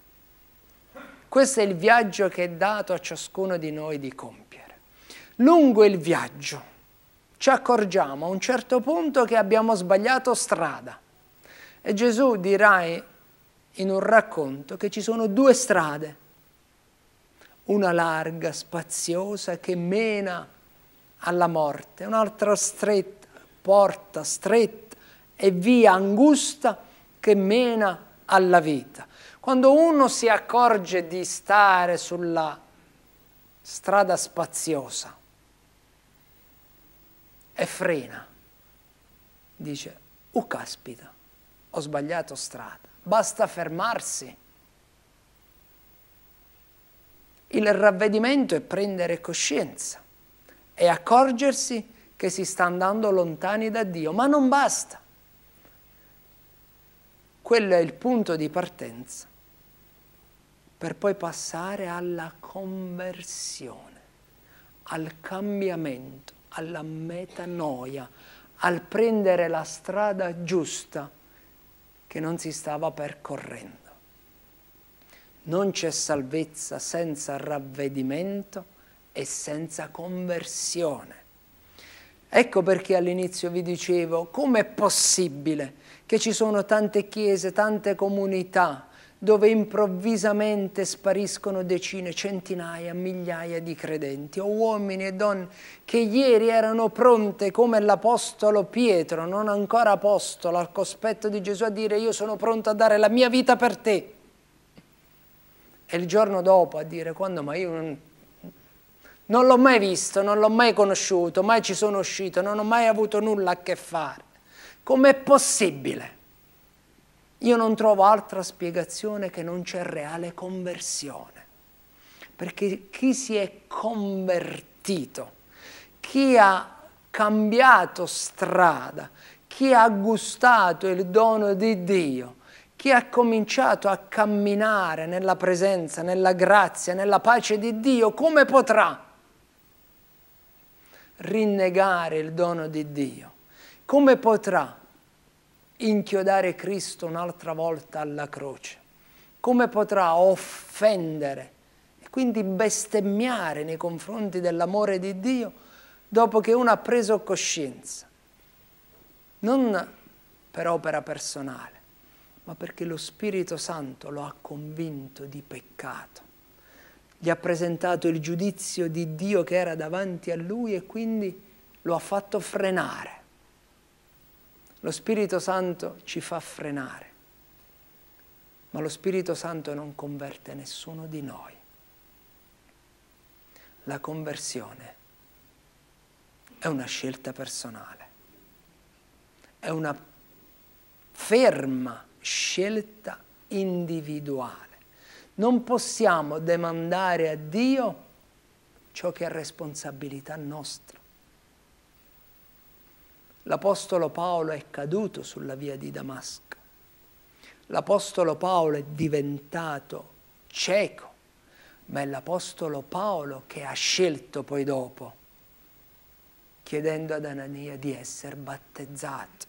[SPEAKER 1] Questo è il viaggio che è dato a ciascuno di noi di compiere. Lungo il viaggio ci accorgiamo a un certo punto che abbiamo sbagliato strada e Gesù dirà in un racconto che ci sono due strade, una larga, spaziosa, che mena alla morte, un'altra stretta, porta stretta e via angusta che mena alla vita. Quando uno si accorge di stare sulla strada spaziosa e frena, dice, uh caspita, ho sbagliato strada. Basta fermarsi. Il ravvedimento è prendere coscienza e accorgersi che si sta andando lontani da Dio, ma non basta. Quello è il punto di partenza per poi passare alla conversione, al cambiamento, alla metanoia, al prendere la strada giusta che non si stava percorrendo. Non c'è salvezza senza ravvedimento e senza conversione. Ecco perché all'inizio vi dicevo, com'è possibile che ci sono tante chiese, tante comunità dove improvvisamente spariscono decine, centinaia, migliaia di credenti, o uomini e donne che ieri erano pronte come l'Apostolo Pietro, non ancora Apostolo, al cospetto di Gesù a dire io sono pronto a dare la mia vita per te. E il giorno dopo a dire quando ma io non, non l'ho mai visto, non l'ho mai conosciuto, mai ci sono uscito, non ho mai avuto nulla a che fare. Com'è possibile? Io non trovo altra spiegazione che non c'è reale conversione, perché chi si è convertito, chi ha cambiato strada, chi ha gustato il dono di Dio, chi ha cominciato a camminare nella presenza, nella grazia, nella pace di Dio, come potrà rinnegare il dono di Dio? Come potrà inchiodare Cristo un'altra volta alla croce? Come potrà offendere e quindi bestemmiare nei confronti dell'amore di Dio dopo che uno ha preso coscienza? Non per opera personale, ma perché lo Spirito Santo lo ha convinto di peccato. Gli ha presentato il giudizio di Dio che era davanti a lui e quindi lo ha fatto frenare lo Spirito Santo ci fa frenare, ma lo Spirito Santo non converte nessuno di noi. La conversione è una scelta personale, è una ferma scelta individuale. Non possiamo demandare a Dio ciò che è responsabilità nostra. L'Apostolo Paolo è caduto sulla via di Damasco. L'Apostolo Paolo è diventato cieco, ma è l'Apostolo Paolo che ha scelto poi dopo, chiedendo ad Anania di essere battezzato.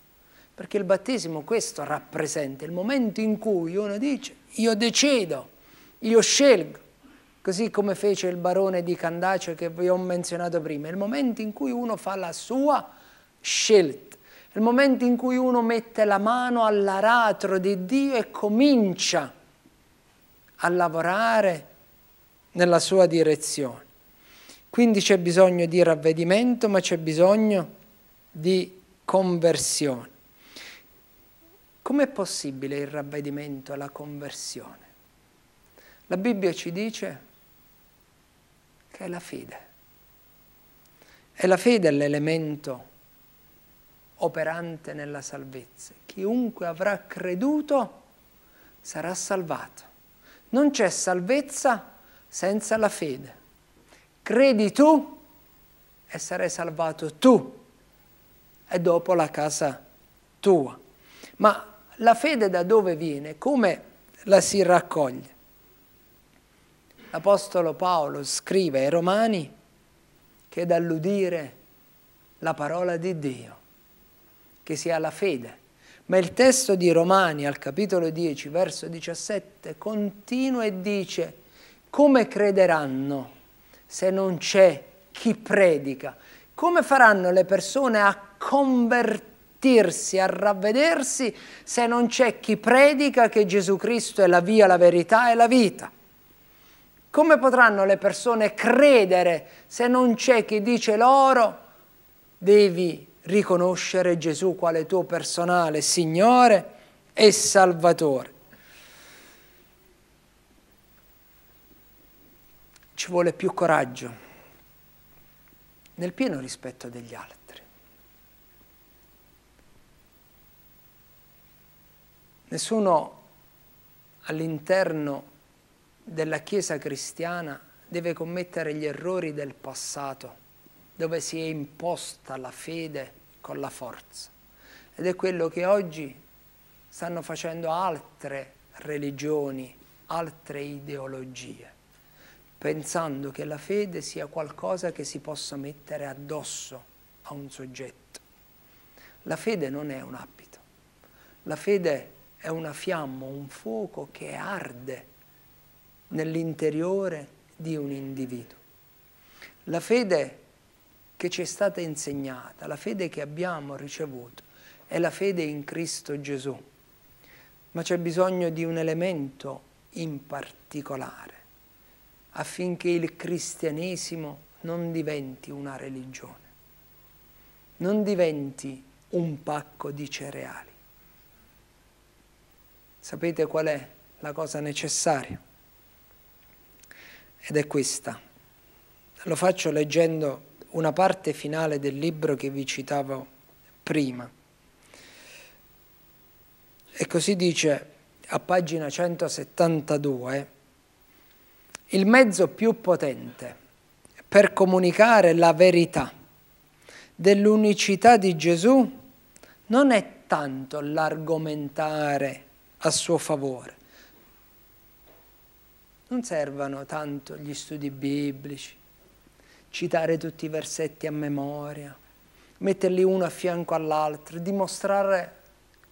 [SPEAKER 1] Perché il battesimo questo rappresenta, il momento in cui uno dice io decido, io scelgo, così come fece il barone di Candace che vi ho menzionato prima, il momento in cui uno fa la sua scelte, il momento in cui uno mette la mano all'aratro di Dio e comincia a lavorare nella sua direzione. Quindi c'è bisogno di ravvedimento, ma c'è bisogno di conversione. Com'è possibile il ravvedimento e la conversione? La Bibbia ci dice che è la fede. E la fede è l'elemento operante nella salvezza. Chiunque avrà creduto sarà salvato. Non c'è salvezza senza la fede. Credi tu e sarai salvato tu e dopo la casa tua. Ma la fede da dove viene? Come la si raccoglie? L'Apostolo Paolo scrive ai Romani che dall'udire la parola di Dio che si ha la fede. Ma il testo di Romani al capitolo 10, verso 17, continua e dice come crederanno se non c'è chi predica? Come faranno le persone a convertirsi, a ravvedersi se non c'è chi predica che Gesù Cristo è la via, la verità e la vita? Come potranno le persone credere se non c'è chi dice loro devi riconoscere Gesù quale tuo personale Signore e Salvatore. Ci vuole più coraggio nel pieno rispetto degli altri. Nessuno all'interno della Chiesa cristiana deve commettere gli errori del passato dove si è imposta la fede con la forza. Ed è quello che oggi stanno facendo altre religioni, altre ideologie, pensando che la fede sia qualcosa che si possa mettere addosso a un soggetto. La fede non è un abito, la fede è una fiamma, un fuoco che arde nell'interiore di un individuo. La fede che ci è stata insegnata, la fede che abbiamo ricevuto, è la fede in Cristo Gesù. Ma c'è bisogno di un elemento in particolare affinché il cristianesimo non diventi una religione, non diventi un pacco di cereali. Sapete qual è la cosa necessaria? Ed è questa. Lo faccio leggendo una parte finale del libro che vi citavo prima. E così dice a pagina 172, il mezzo più potente per comunicare la verità dell'unicità di Gesù non è tanto l'argomentare a suo favore, non servono tanto gli studi biblici, citare tutti i versetti a memoria, metterli uno a fianco all'altro, dimostrare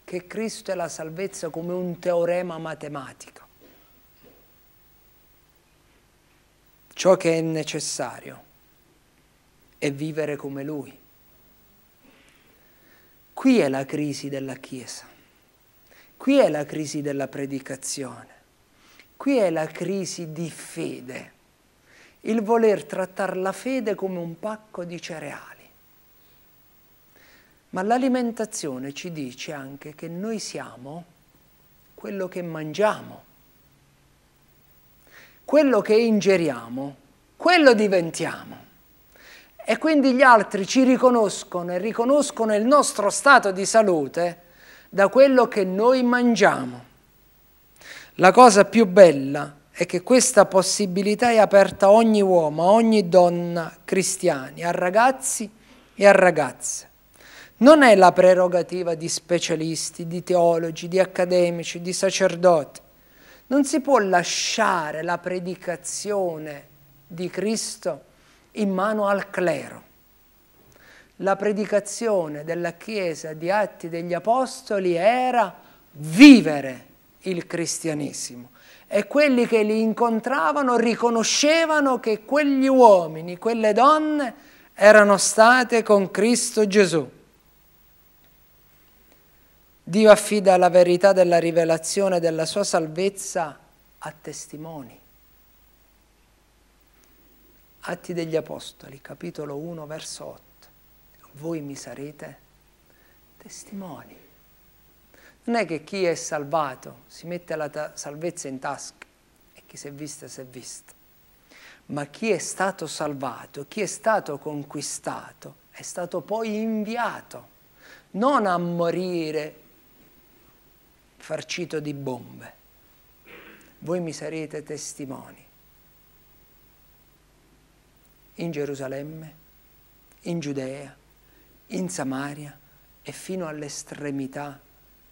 [SPEAKER 1] che Cristo è la salvezza come un teorema matematico. Ciò che è necessario è vivere come Lui. Qui è la crisi della Chiesa, qui è la crisi della predicazione, qui è la crisi di fede il voler trattare la fede come un pacco di cereali. Ma l'alimentazione ci dice anche che noi siamo quello che mangiamo, quello che ingeriamo, quello diventiamo. E quindi gli altri ci riconoscono e riconoscono il nostro stato di salute da quello che noi mangiamo. La cosa più bella è che questa possibilità è aperta a ogni uomo, a ogni donna cristiani, a ragazzi e a ragazze. Non è la prerogativa di specialisti, di teologi, di accademici, di sacerdoti. Non si può lasciare la predicazione di Cristo in mano al clero. La predicazione della Chiesa di Atti degli Apostoli era vivere il cristianesimo, e quelli che li incontravano riconoscevano che quegli uomini, quelle donne erano state con Cristo Gesù. Dio affida la verità della rivelazione della sua salvezza a testimoni. Atti degli Apostoli, capitolo 1, verso 8. Voi mi sarete testimoni. Non è che chi è salvato si mette la salvezza in tasca e chi si è visto si è visto. Ma chi è stato salvato, chi è stato conquistato, è stato poi inviato non a morire farcito di bombe. Voi mi sarete testimoni in Gerusalemme, in Giudea, in Samaria e fino all'estremità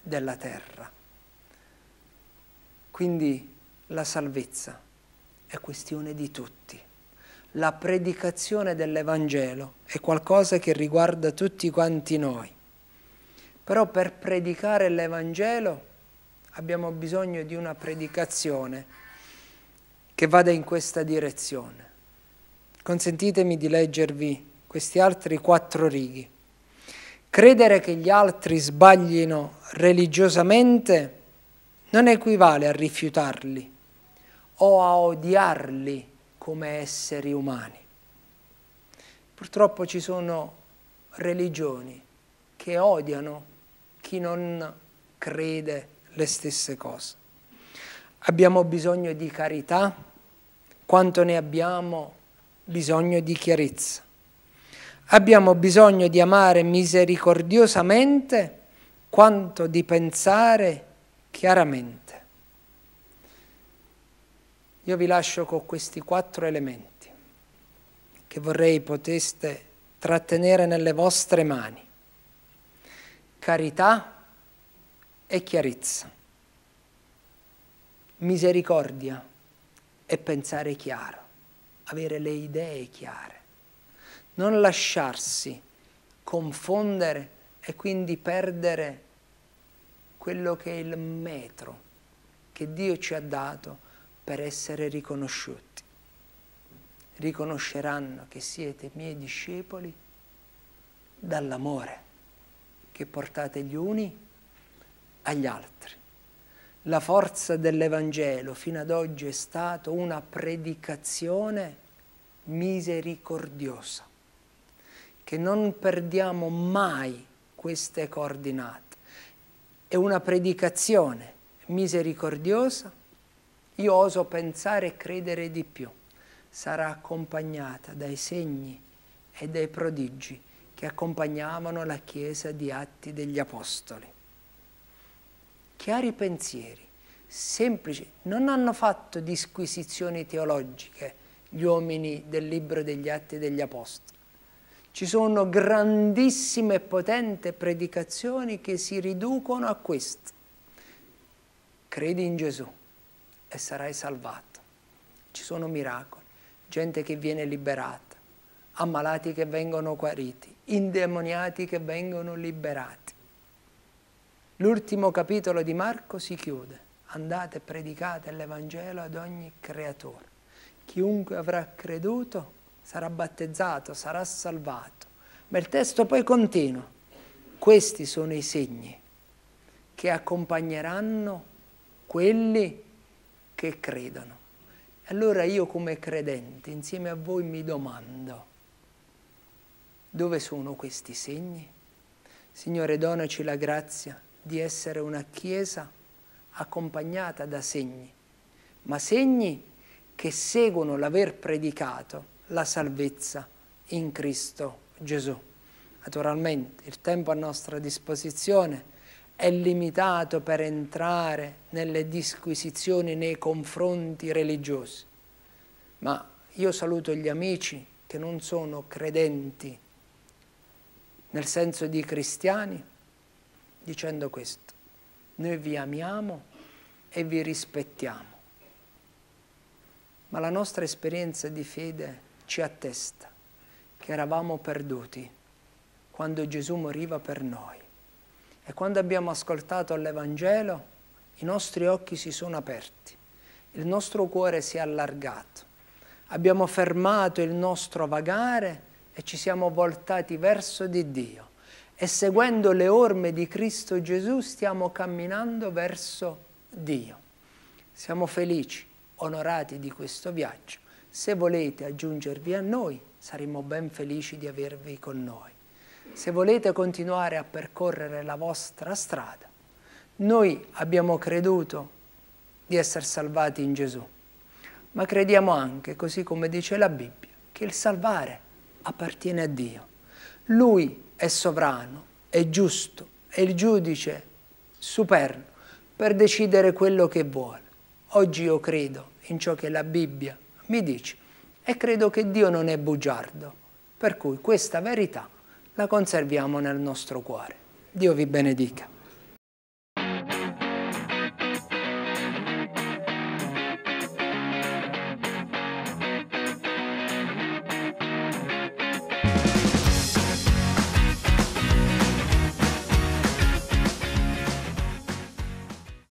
[SPEAKER 1] della terra. Quindi la salvezza è questione di tutti. La predicazione dell'Evangelo è qualcosa che riguarda tutti quanti noi. Però per predicare l'Evangelo abbiamo bisogno di una predicazione che vada in questa direzione. Consentitemi di leggervi questi altri quattro righi. Credere che gli altri sbaglino religiosamente non equivale a rifiutarli o a odiarli come esseri umani. Purtroppo ci sono religioni che odiano chi non crede le stesse cose. Abbiamo bisogno di carità, quanto ne abbiamo bisogno di chiarezza. Abbiamo bisogno di amare misericordiosamente quanto di pensare chiaramente. Io vi lascio con questi quattro elementi che vorrei poteste trattenere nelle vostre mani. Carità e chiarezza. Misericordia e pensare chiaro, avere le idee chiare. Non lasciarsi confondere e quindi perdere quello che è il metro che Dio ci ha dato per essere riconosciuti. Riconosceranno che siete miei discepoli dall'amore che portate gli uni agli altri. La forza dell'Evangelo fino ad oggi è stata una predicazione misericordiosa, che non perdiamo mai queste coordinate e una predicazione misericordiosa, io oso pensare e credere di più, sarà accompagnata dai segni e dai prodigi che accompagnavano la Chiesa di Atti degli Apostoli. Chiari pensieri, semplici, non hanno fatto disquisizioni teologiche gli uomini del libro degli Atti degli Apostoli, ci sono grandissime e potenti predicazioni che si riducono a questo. Credi in Gesù e sarai salvato. Ci sono miracoli, gente che viene liberata, ammalati che vengono guariti, indemoniati che vengono liberati. L'ultimo capitolo di Marco si chiude. Andate e predicate l'Evangelo ad ogni creatore. Chiunque avrà creduto sarà battezzato, sarà salvato. Ma il testo poi continua. Questi sono i segni che accompagneranno quelli che credono. Allora io come credente insieme a voi mi domando, dove sono questi segni? Signore, donaci la grazia di essere una Chiesa accompagnata da segni, ma segni che seguono l'aver predicato la salvezza in Cristo Gesù. Naturalmente il tempo a nostra disposizione è limitato per entrare nelle disquisizioni nei confronti religiosi, ma io saluto gli amici che non sono credenti nel senso di cristiani dicendo questo, noi vi amiamo e vi rispettiamo, ma la nostra esperienza di fede è ci attesta che eravamo perduti quando Gesù moriva per noi. E quando abbiamo ascoltato l'Evangelo, i nostri occhi si sono aperti, il nostro cuore si è allargato, abbiamo fermato il nostro vagare e ci siamo voltati verso di Dio. E seguendo le orme di Cristo Gesù stiamo camminando verso Dio. Siamo felici, onorati di questo viaggio se volete aggiungervi a noi, saremmo ben felici di avervi con noi. Se volete continuare a percorrere la vostra strada, noi abbiamo creduto di essere salvati in Gesù, ma crediamo anche, così come dice la Bibbia, che il salvare appartiene a Dio. Lui è sovrano, è giusto, è il giudice superno per decidere quello che vuole. Oggi io credo in ciò che la Bibbia mi dici, e credo che Dio non è bugiardo, per cui questa verità la conserviamo nel nostro cuore. Dio vi benedica.